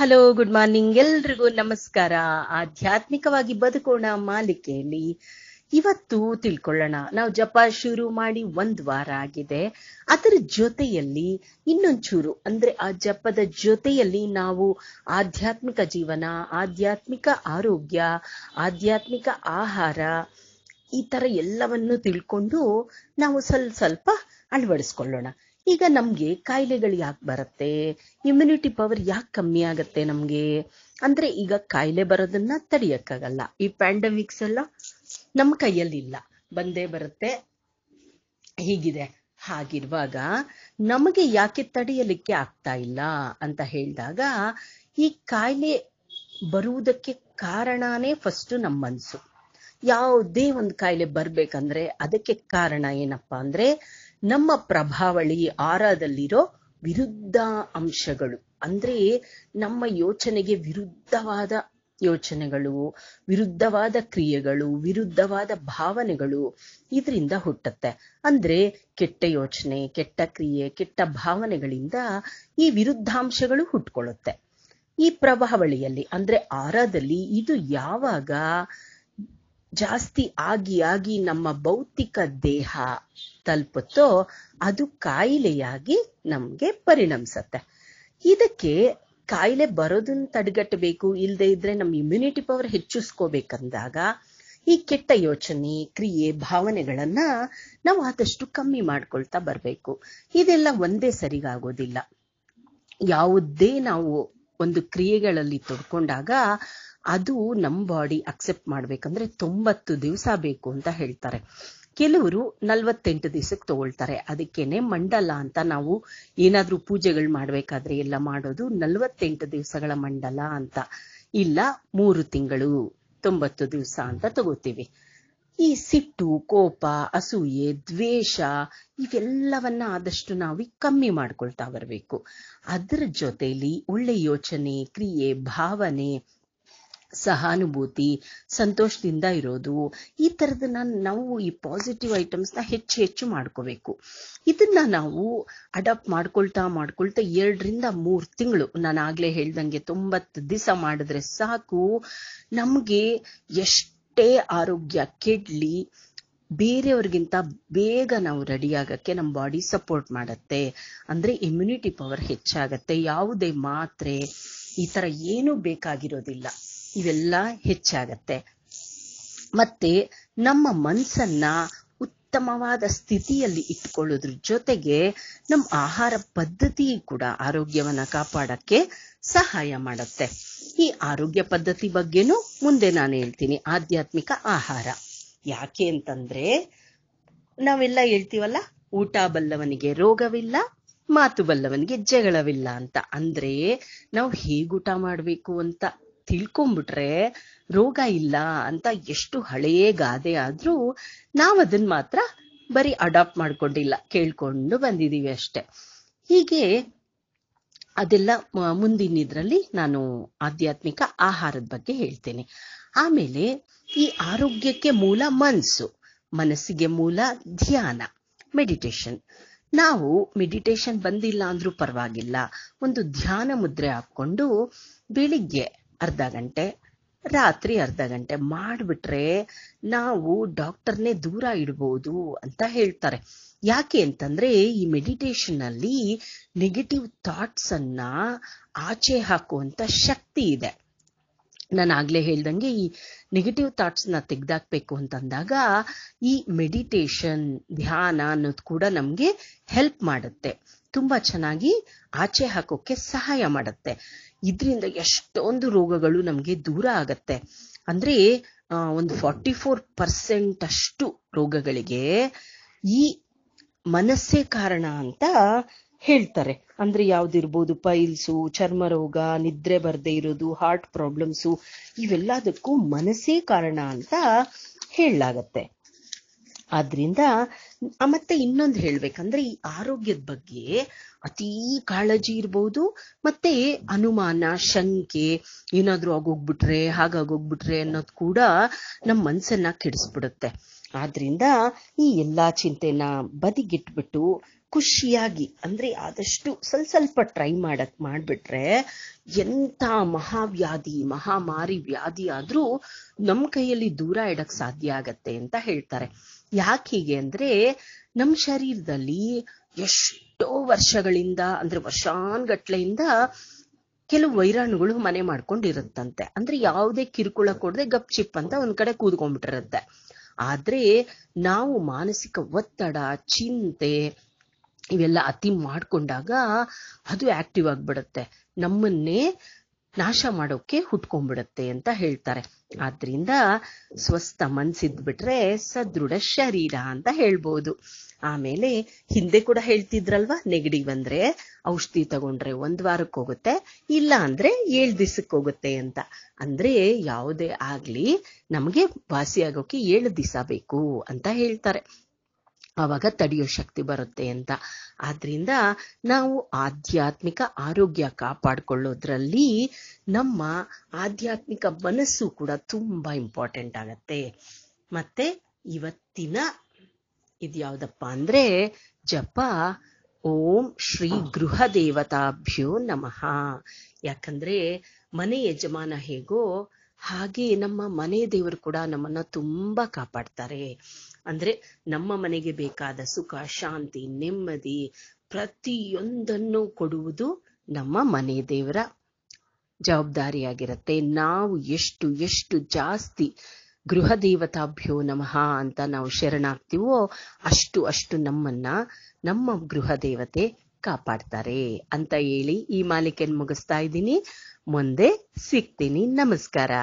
hello good morning ಎಲ್ರಿಗೂ ನಮಸ್ಕಾರ ಆಧ್ಯಾತ್ಮಿಕವಾಗಿ ಬದುಕೋಣ ಮಾಲಿಕೆಯಲ್ಲಿ ಇವತ್ತು ತಿಳ್ಕೊಳ್ಳೋಣ ನಾವು ಜಪ ಶುರು ಮಾಡಿ ಒಂದ್ ವಾರ ಆಗಿದೆ ಅದರ ಜೊತೆಯಲ್ಲಿ ಇನ್ನೊಂಚೂರು ಅಂದ್ರೆ ಆ ಜಪದ ಜೊತೆಯಲ್ಲಿ ನಾವು ಆಧ್ಯಾತ್ಮಿಕ ಜೀವನ ಆಧ್ಯಾತ್ಮಿಕ ಆರೋಗ್ಯ ಆಧ್ಯಾತ್ಮಿಕ ಆಹಾರ ಈ ತರ ಎಲ್ಲವನ್ನು ತಿಳ್ಕೊಂಡು ನಾವು ಸ್ವಲ್ಪ ಸ್ವಲ್ಪ ಅಳವಡಿಸ್ಕೊಳ್ಳೋಣ ಈಗ ನಮ್ಗೆ ಕಾಯಿಲೆಗಳು ಯಾಕೆ ಬರುತ್ತೆ ಇಮ್ಯುನಿಟಿ ಪವರ್ ಯಾಕೆ ಕಮ್ಮಿ ಆಗತ್ತೆ ನಮ್ಗೆ ಅಂದ್ರೆ ಈಗ ಕಾಯಿಲೆ ಬರೋದನ್ನ ತಡಿಯಕ್ಕಾಗಲ್ಲ ಈ ಪ್ಯಾಂಡಮಿಕ್ಸ್ ಎಲ್ಲ ನಮ್ಮ ಕೈಯಲ್ಲಿಲ್ಲ ಬಂದೇ ಬರುತ್ತೆ ಹೀಗಿದೆ ಹಾಗಿರುವಾಗ ನಮಗೆ ಯಾಕೆ ತಡೆಯಲಿಕ್ಕೆ ಆಗ್ತಾ ಇಲ್ಲ ಅಂತ ಹೇಳಿದಾಗ ಈ ಕಾಯಿಲೆ ಬರುವುದಕ್ಕೆ ಕಾರಣನೇ ಫಸ್ಟ್ ನಮ್ಮ ಮನ್ಸು ಯಾವುದೇ ಒಂದು ಕಾಯಿಲೆ ಬರ್ಬೇಕಂದ್ರೆ ಅದಕ್ಕೆ ಕಾರಣ ಏನಪ್ಪಾ ಅಂದ್ರೆ ನಮ್ಮ ಪ್ರಭಾವಳಿ ಆರದಲ್ಲಿರೋ ವಿರುದ್ಧ ಅಂಶಗಳು ಅಂದ್ರೆ ನಮ್ಮ ಯೋಚನೆಗೆ ವಿರುದ್ಧವಾದ ಯೋಚನೆಗಳು ವಿರುದ್ಧವಾದ ಕ್ರಿಯೆಗಳು ವಿರುದ್ಧವಾದ ಭಾವನೆಗಳು ಇದರಿಂದ ಹುಟ್ಟುತ್ತೆ ಅಂದ್ರೆ ಕೆಟ್ಟ ಯೋಚನೆ ಕೆಟ್ಟ ಕ್ರಿಯೆ ಕೆಟ್ಟ ಭಾವನೆಗಳಿಂದ ಈ ವಿರುದ್ಧಾಂಶಗಳು ಹುಟ್ಕೊಳ್ಳುತ್ತೆ ಈ ಪ್ರಭಾವಳಿಯಲ್ಲಿ ಅಂದ್ರೆ ಆರಾದಲ್ಲಿ ಇದು ಯಾವಾಗ ಜಾಸ್ತಿ ಆಗಿ ಆಗಿ ನಮ್ಮ ಭೌತಿಕ ದೇಹ ತಲುಪುತ್ತೋ ಅದು ಕಾಯಿಲೆಯಾಗಿ ನಮ್ಗೆ ಪರಿಣಮಿಸತ್ತೆ ಇದಕ್ಕೆ ಕಾಯಿಲೆ ಬರೋದನ್ನ ತಡೆಗಟ್ಟಬೇಕು ಇಲ್ಲದೆ ಇದ್ರೆ ನಮ್ಮ ಇಮ್ಯುನಿಟಿ ಪವರ್ ಹೆಚ್ಚಿಸ್ಕೋಬೇಕಂದಾಗ ಈ ಕೆಟ್ಟ ಯೋಚನೆ ಕ್ರಿಯೆ ಭಾವನೆಗಳನ್ನ ನಾವು ಆದಷ್ಟು ಕಮ್ಮಿ ಮಾಡ್ಕೊಳ್ತಾ ಬರಬೇಕು ಇದೆಲ್ಲ ಒಂದೇ ಸರಿಗಾಗೋದಿಲ್ಲ ಯಾವುದೇ ನಾವು ಒಂದು ಕ್ರಿಯೆಗಳಲ್ಲಿ ತೊಡ್ಕೊಂಡಾಗ ಅದು ನಮ್ ಬಾಡಿ ಅಕ್ಸೆಪ್ಟ್ ಮಾಡ್ಬೇಕಂದ್ರೆ ತೊಂಬತ್ತು ದಿವಸ ಬೇಕು ಅಂತ ಹೇಳ್ತಾರೆ ಕೆಲವರು ನಲ್ವತ್ತೆಂಟು ದಿವಸಕ್ಕೆ ತಗೊಳ್ತಾರೆ ಅದಕ್ಕೇನೆ ಮಂಡಲ ಅಂತ ನಾವು ಏನಾದ್ರೂ ಪೂಜೆಗಳು ಮಾಡ್ಬೇಕಾದ್ರೆ ಎಲ್ಲ ಮಾಡೋದು ನಲ್ವತ್ತೆಂಟು ದಿವಸಗಳ ಮಂಡಲ ಅಂತ ಇಲ್ಲ ಮೂರು ತಿಂಗಳು ತೊಂಬತ್ತು ದಿವಸ ಅಂತ ತಗೋತೀವಿ ಈ ಸಿಟ್ಟು ಕೋಪ ಅಸೂಯೆ ದ್ವೇಷ ಇವೆಲ್ಲವನ್ನ ಆದಷ್ಟು ನಾವು ಕಮ್ಮಿ ಮಾಡ್ಕೊಳ್ತಾ ಬರಬೇಕು ಅದರ ಜೊತೆಯಲ್ಲಿ ಒಳ್ಳೆ ಯೋಚನೆ ಕ್ರಿಯೆ ಭಾವನೆ ಸಹಾನುಭೂತಿ ಸಂತೋಷದಿಂದ ಇರೋದು ಈ ತರದನ್ನ ನಾವು ಈ ಪಾಸಿಟಿವ್ ಐಟಮ್ಸ್ನ ಹೆಚ್ಚು ಹೆಚ್ಚು ಮಾಡ್ಕೋಬೇಕು ಇದನ್ನ ನಾವು ಅಡಾಪ್ಟ್ ಮಾಡ್ಕೊಳ್ತಾ ಮಾಡ್ಕೊಳ್ತಾ ಎರಡರಿಂದ ಮೂರ್ ತಿಂಗಳು ನಾನು ಆಗ್ಲೇ ಹೇಳ್ದಂಗೆ ತೊಂಬತ್ತು ದಿವಸ ಮಾಡಿದ್ರೆ ಸಾಕು ನಮ್ಗೆ ಎಷ್ಟೇ ಆರೋಗ್ಯ ಕೆಡ್ಲಿ ಬೇರೆಯವ್ರಿಗಿಂತ ಬೇಗ ನಾವು ರೆಡಿ ಆಗಕ್ಕೆ ನಮ್ಮ ಬಾಡಿ ಸಪೋರ್ಟ್ ಮಾಡುತ್ತೆ ಅಂದ್ರೆ ಇಮ್ಯುನಿಟಿ ಪವರ್ ಹೆಚ್ಚಾಗತ್ತೆ ಯಾವುದೇ ಮಾತ್ರೆ ಈ ತರ ಏನೂ ಬೇಕಾಗಿರೋದಿಲ್ಲ ಇವೆಲ್ಲ ಹೆಚ್ಚಾಗತ್ತೆ ಮತ್ತೆ ನಮ್ಮ ಮನಸ್ಸನ್ನ ಉತ್ತಮವಾದ ಸ್ಥಿತಿಯಲ್ಲಿ ಇಟ್ಕೊಳ್ಳೋದ್ರ ಜೊತೆಗೆ ನಮ್ಮ ಆಹಾರ ಪದ್ಧತಿ ಕೂಡ ಆರೋಗ್ಯವನ್ನ ಕಾಪಾಡಕ್ಕೆ ಸಹಾಯ ಮಾಡುತ್ತೆ ಈ ಆರೋಗ್ಯ ಪದ್ಧತಿ ಬಗ್ಗೆನೂ ಮುಂದೆ ನಾನು ಹೇಳ್ತೀನಿ ಆಧ್ಯಾತ್ಮಿಕ ಆಹಾರ ಯಾಕೆ ಅಂತಂದ್ರೆ ನಾವೆಲ್ಲ ಹೇಳ್ತೀವಲ್ಲ ಊಟ ಬಲ್ಲವನಿಗೆ ರೋಗವಿಲ್ಲ ಮಾತು ಬಲ್ಲವನಿಗೆ ಜಗಳವಿಲ್ಲ ಅಂತ ಅಂದ್ರೆ ನಾವು ಹೇಗೆ ಊಟ ಮಾಡಬೇಕು ಅಂತ ತಿಳ್ಕೊಂಡ್ಬಿಟ್ರೆ ರೋಗ ಇಲ್ಲ ಅಂತ ಎಷ್ಟು ಹಳೆಯ ಗಾದೆ ಆದ್ರೂ ನಾವದನ್ ಮಾತ್ರ ಬರೀ ಅಡಾಪ್ಟ್ ಮಾಡ್ಕೊಂಡಿಲ್ಲ ಕೇಳ್ಕೊಂಡು ಬಂದಿದೀವಿ ಅಷ್ಟೆ ಹೀಗೆ ಅದೆಲ್ಲ ಇದ್ರಲ್ಲಿ ನಾನು ಆಧ್ಯಾತ್ಮಿಕ ಆಹಾರದ ಬಗ್ಗೆ ಹೇಳ್ತೇನೆ ಆಮೇಲೆ ಈ ಆರೋಗ್ಯಕ್ಕೆ ಮೂಲ ಮನಸ್ಸು ಮನಸ್ಸಿಗೆ ಮೂಲ ಧ್ಯಾನ ಮೆಡಿಟೇಷನ್ ನಾವು ಮೆಡಿಟೇಷನ್ ಬಂದಿಲ್ಲ ಅಂದ್ರೂ ಪರವಾಗಿಲ್ಲ ಒಂದು ಧ್ಯಾನ ಮುದ್ರೆ ಹಾಕೊಂಡು ಬೆಳಿಗ್ಗೆ ಅರ್ಧ ಗಂಟೆ ರಾತ್ರಿ ಅರ್ಧ ಗಂಟೆ ಮಾಡಿಬಿಟ್ರೆ ನಾವು ಡಾಕ್ಟರ್ನೇ ದೂರ ಇಡ್ಬೋದು ಅಂತ ಹೇಳ್ತಾರೆ ಯಾಕೆ ಅಂತಂದ್ರೆ ಈ ಮೆಡಿಟೇಷನ್ ಅಲ್ಲಿ ನೆಗೆಟಿವ್ ಥಾಟ್ಸ್ ಅನ್ನ ಆಚೆ ಹಾಕುವಂತ ಶಕ್ತಿ ಇದೆ ನಾನು ಆಗ್ಲೇ ಹೇಳ್ದಂಗೆ ಈ ನೆಗೆಟಿವ್ ಥಾಟ್ಸ್ನ ತೆಗ್ದಾಕ್ಬೇಕು ಅಂತಂದಾಗ ಈ ಮೆಡಿಟೇಷನ್ ಧ್ಯಾನ ಅನ್ನೋದು ಕೂಡ ನಮ್ಗೆ ಹೆಲ್ಪ್ ಮಾಡುತ್ತೆ ತುಂಬಾ ಚೆನ್ನಾಗಿ ಆಚೆ ಹಾಕೋಕೆ ಸಹಾಯ ಮಾಡುತ್ತೆ ಇದರಿಂದ ಎಷ್ಟೊಂದು ರೋಗಗಳು ನಮ್ಗೆ ದೂರ ಆಗತ್ತೆ ಅಂದ್ರೆ ಒಂದು ಫಾರ್ಟಿ ಫೋರ್ ಪರ್ಸೆಂಟ್ ಅಷ್ಟು ರೋಗಗಳಿಗೆ ಈ ಮನಸ್ಸೇ ಕಾರಣ ಅಂತ ಹೇಳ್ತಾರೆ ಅಂದ್ರೆ ಯಾವ್ದಿರ್ಬೋದು ಪೈಲ್ಸು ಚರ್ಮ ರೋಗ ನಿದ್ರೆ ಬರ್ದೇ ಇರೋದು ಹಾರ್ಟ್ ಪ್ರಾಬ್ಲಮ್ಸು ಇವೆಲ್ಲದಕ್ಕೂ ಮನಸ್ಸೇ ಕಾರಣ ಅಂತ ಹೇಳಲಾಗತ್ತೆ ಆದ್ರಿಂದ ಮತ್ತೆ ಇನ್ನೊಂದು ಹೇಳ್ಬೇಕಂದ್ರೆ ಈ ಆರೋಗ್ಯದ ಬಗ್ಗೆ ಅತೀ ಕಾಳಜಿ ಇರ್ಬೋದು ಮತ್ತೆ ಅನುಮಾನ ಶಂಕೆ ಏನಾದ್ರೂ ಆಗೋಗ್ಬಿಟ್ರೆ ಹಾಗಾಗೋಗ್ಬಿಟ್ರೆ ಅನ್ನೋದು ಕೂಡ ನಮ್ಮ ಮನ್ಸನ್ನ ಕೆಡಿಸ್ಬಿಡುತ್ತೆ ಆದ್ರಿಂದ ಈ ಎಲ್ಲಾ ಚಿಂತೆನ ಬದಿಗಿಟ್ಬಿಟ್ಟು ಖುಷಿಯಾಗಿ ಅಂದ್ರೆ ಆದಷ್ಟು ಸ್ವಲ್ಪ ಸ್ವಲ್ಪ ಟ್ರೈ ಮಾಡಕ್ ಮಾಡ್ಬಿಟ್ರೆ ಎಂಥ ಮಹಾವ್ಯಾಧಿ ಮಹಾಮಾರಿ ವ್ಯಾಧಿ ಆದ್ರೂ ನಮ್ ಕೈಯಲ್ಲಿ ದೂರ ಇಡಕ್ ಸಾಧ್ಯ ಆಗತ್ತೆ ಅಂತ ಹೇಳ್ತಾರೆ ಯಾಕೆ ಹೀಗೆ ಅಂದ್ರೆ ನಮ್ ಶರೀರದಲ್ಲಿ ಎಷ್ಟೋ ವರ್ಷಗಳಿಂದ ಅಂದ್ರೆ ವರ್ಷಾನ್ಗಟ್ಲೆಯಿಂದ ಕೆಲವು ವೈರಾಣುಗಳು ಮನೆ ಮಾಡ್ಕೊಂಡಿರುತ್ತಂತೆ ಅಂದ್ರೆ ಯಾವುದೇ ಕಿರುಕುಳ ಕೊಡದೆ ಗಪ್ ಚಿಪ್ ಅಂತ ಒಂದ್ ಕಡೆ ಕೂದ್ಕೊಂಡ್ಬಿಟ್ಟಿರುತ್ತೆ ಆದ್ರೆ ನಾವು ಮಾನಸಿಕ ಒತ್ತಡ ಚಿಂತೆ ಇವೆಲ್ಲ ಅತಿ ಮಾಡ್ಕೊಂಡಾಗ ಅದು ಆಕ್ಟಿವ್ ಆಗಿಬಿಡುತ್ತೆ ನಮ್ಮನ್ನೇ ನಾಶ ಮಾಡೋಕೆ ಹುಟ್ಕೊಂಡ್ಬಿಡುತ್ತೆ ಅಂತ ಹೇಳ್ತಾರೆ ಆದ್ರಿಂದ ಸ್ವಸ್ಥ ಮನ್ಸಿದ್ಬಿಟ್ರೆ ಸದೃಢ ಶರೀರ ಅಂತ ಹೇಳ್ಬೋದು ಆಮೇಲೆ ಹಿಂದೆ ಕೂಡ ಹೇಳ್ತಿದ್ರಲ್ವಾ ನೆಗಡಿ ಬಂದ್ರೆ ಔಷಧಿ ತಗೊಂಡ್ರೆ ಒಂದ್ ವಾರಕ್ಕೆ ಹೋಗುತ್ತೆ ಇಲ್ಲ ಅಂದ್ರೆ ಏಳು ದಿವಸಕ್ಕೆ ಹೋಗುತ್ತೆ ಅಂತ ಅಂದ್ರೆ ಯಾವುದೇ ಆಗ್ಲಿ ನಮ್ಗೆ ವಾಸಿಯಾಗೋಕೆ ಆಗೋಕೆ ಏಳು ದಿವಸ ಬೇಕು ಅಂತ ಹೇಳ್ತಾರೆ ಅವಾಗ ತಡೆಯೋ ಶಕ್ತಿ ಬರುತ್ತೆ ಅಂತ ಆದ್ರಿಂದ ನಾವು ಆಧ್ಯಾತ್ಮಿಕ ಆರೋಗ್ಯ ಕಾಪಾಡ್ಕೊಳ್ಳೋದ್ರಲ್ಲಿ ನಮ್ಮ ಆಧ್ಯಾತ್ಮಿಕ ಮನಸ್ಸು ಕೂಡ ತುಂಬಾ ಇಂಪಾರ್ಟೆಂಟ್ ಆಗತ್ತೆ ಮತ್ತೆ ಇವತ್ತಿನ ಇದ್ಯಾವುದಪ್ಪ ಅಂದ್ರೆ ಜಪ ಓಂ ಶ್ರೀ ಗೃಹ ದೇವತಾಭ್ಯೋ ನಮಃ ಯಾಕಂದ್ರೆ ಮನೆ ಯಜಮಾನ ಹೇಗೋ ಹಾಗೆ ನಮ್ಮ ಮನೆ ದೇವರು ಕೂಡ ನಮ್ಮನ್ನ ತುಂಬಾ ಕಾಪಾಡ್ತಾರೆ ಅಂದ್ರೆ ನಮ್ಮ ಮನೆಗೆ ಬೇಕಾದ ಸುಖ ಶಾಂತಿ ನೆಮ್ಮದಿ ಪ್ರತಿಯೊಂದನ್ನು ಕೊಡುವುದು ನಮ್ಮ ಮನೆ ದೇವರ ಜವಾಬ್ದಾರಿಯಾಗಿರುತ್ತೆ ನಾವು ಎಷ್ಟು ಎಷ್ಟು ಜಾಸ್ತಿ ಗೃಹ ದೇವತಾಭ್ಯೋ ನಮಃ ಅಂತ ನಾವು ಶರಣಾಗ್ತೀವೋ ಅಷ್ಟು ಅಷ್ಟು ನಮ್ಮನ್ನ ನಮ್ಮ ಗೃಹ ದೇವತೆ ಕಾಪಾಡ್ತಾರೆ ಅಂತ ಹೇಳಿ ಈ ಮಾಲಿಕೆಯನ್ನು ಮುಗಿಸ್ತಾ ಇದ್ದೀನಿ ಮುಂದೆ ಸಿಗ್ತೀನಿ ನಮಸ್ಕಾರ